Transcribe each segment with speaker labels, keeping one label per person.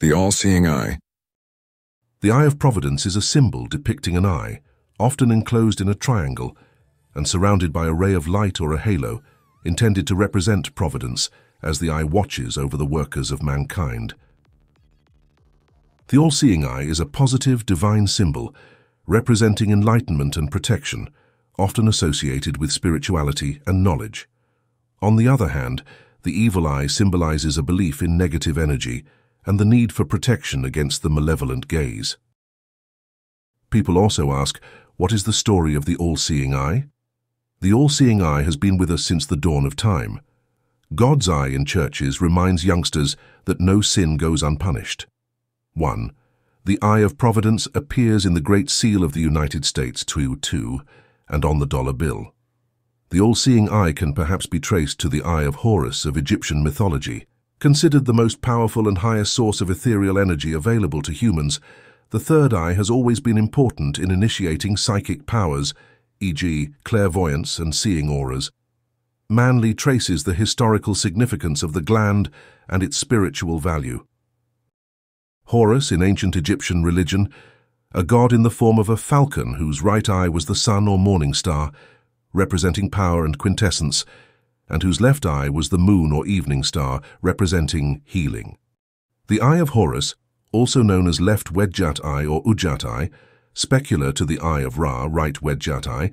Speaker 1: The All-Seeing Eye The Eye of Providence is a symbol depicting an eye, often enclosed in a triangle and surrounded by a ray of light or a halo, intended to represent Providence as the eye watches over the workers of mankind. The All-Seeing Eye is a positive divine symbol representing enlightenment and protection, often associated with spirituality and knowledge. On the other hand, the evil eye symbolizes a belief in negative energy, and the need for protection against the malevolent gaze. People also ask, what is the story of the all-seeing eye? The all-seeing eye has been with us since the dawn of time. God's eye in churches reminds youngsters that no sin goes unpunished. 1. The eye of providence appears in the Great Seal of the United States 2-2 and on the dollar bill. The all-seeing eye can perhaps be traced to the Eye of Horus of Egyptian mythology, Considered the most powerful and highest source of ethereal energy available to humans, the third eye has always been important in initiating psychic powers, e.g. clairvoyance and seeing auras. Manly traces the historical significance of the gland and its spiritual value. Horus in ancient Egyptian religion, a god in the form of a falcon whose right eye was the sun or morning star, representing power and quintessence, and whose left eye was the moon or evening star, representing healing. The Eye of Horus, also known as left Wedjat Eye or Ujjat Eye, specular to the Eye of Ra, right Wedjat Eye,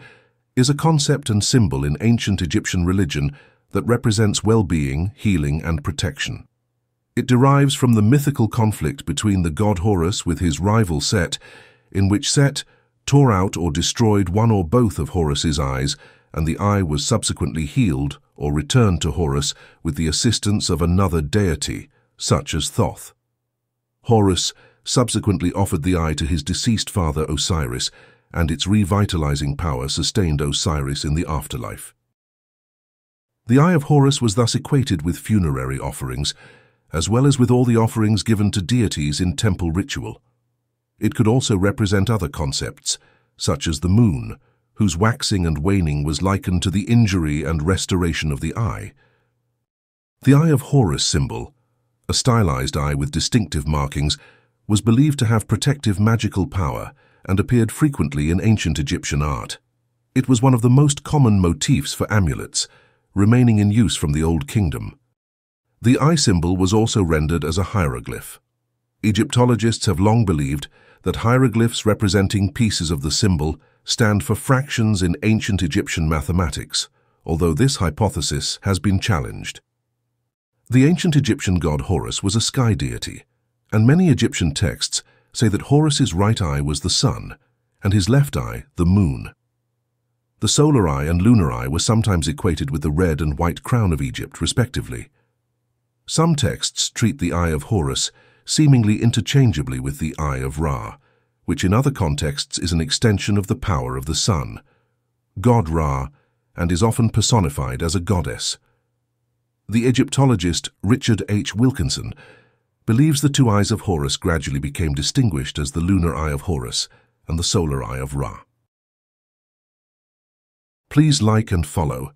Speaker 1: is a concept and symbol in ancient Egyptian religion that represents well-being, healing and protection. It derives from the mythical conflict between the god Horus with his rival Set, in which Set tore out or destroyed one or both of Horus's eyes and the eye was subsequently healed or returned to Horus with the assistance of another deity, such as Thoth. Horus subsequently offered the eye to his deceased father Osiris, and its revitalizing power sustained Osiris in the afterlife. The Eye of Horus was thus equated with funerary offerings, as well as with all the offerings given to deities in temple ritual. It could also represent other concepts, such as the moon, whose waxing and waning was likened to the injury and restoration of the eye. The Eye of Horus symbol, a stylized eye with distinctive markings, was believed to have protective magical power and appeared frequently in ancient Egyptian art. It was one of the most common motifs for amulets, remaining in use from the Old Kingdom. The eye symbol was also rendered as a hieroglyph. Egyptologists have long believed that hieroglyphs representing pieces of the symbol stand for fractions in ancient Egyptian mathematics, although this hypothesis has been challenged. The ancient Egyptian god Horus was a sky deity, and many Egyptian texts say that Horus's right eye was the sun and his left eye the moon. The solar eye and lunar eye were sometimes equated with the red and white crown of Egypt, respectively. Some texts treat the eye of Horus seemingly interchangeably with the Eye of Ra, which in other contexts is an extension of the power of the sun, god Ra, and is often personified as a goddess. The Egyptologist Richard H. Wilkinson believes the two eyes of Horus gradually became distinguished as the lunar eye of Horus and the solar eye of Ra. Please like and follow.